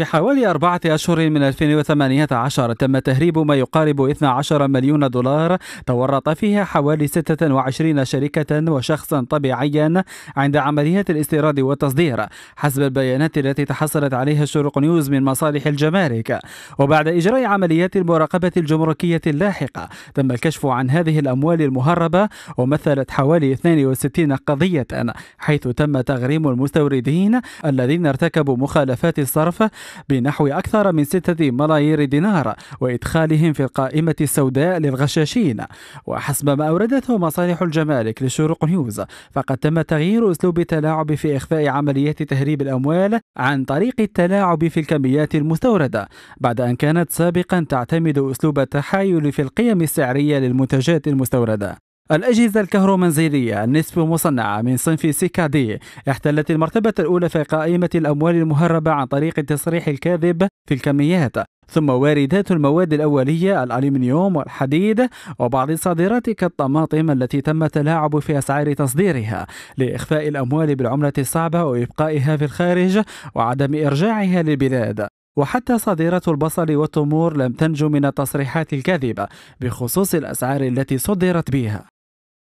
في حوالي أربعة أشهر من 2018 تم تهريب ما يقارب 12 مليون دولار تورط فيها حوالي 26 شركة وشخصا طبيعيا عند عمليات الاستيراد والتصدير حسب البيانات التي تحصلت عليها شرق نيوز من مصالح الجمارك وبعد إجراء عمليات المراقبة الجمركية اللاحقة تم الكشف عن هذه الأموال المهربة ومثلت حوالي 62 قضية حيث تم تغريم المستوردين الذين ارتكبوا مخالفات الصرف بنحو أكثر من ستة ملايير دينار وإدخالهم في القائمة السوداء للغشاشين وحسب ما أوردته مصالح الجمارك لشروق نيوز فقد تم تغيير أسلوب التلاعب في إخفاء عمليات تهريب الأموال عن طريق التلاعب في الكميات المستوردة بعد أن كانت سابقا تعتمد أسلوب التحايل في القيم السعرية للمنتجات المستوردة الأجهزة الكهرومنزلية النصف مصنعة من صنف سيكادي احتلت المرتبة الأولى في قائمة الأموال المهربة عن طريق التصريح الكاذب في الكميات ثم واردات المواد الأولية الألمنيوم والحديد وبعض الصادرات كالطماطم التي تم التلاعب في أسعار تصديرها لإخفاء الأموال بالعملة الصعبة وإبقائها في الخارج وعدم إرجاعها للبلاد وحتى صادرات البصل والتمور لم تنجو من التصريحات الكاذبة بخصوص الأسعار التي صدرت بها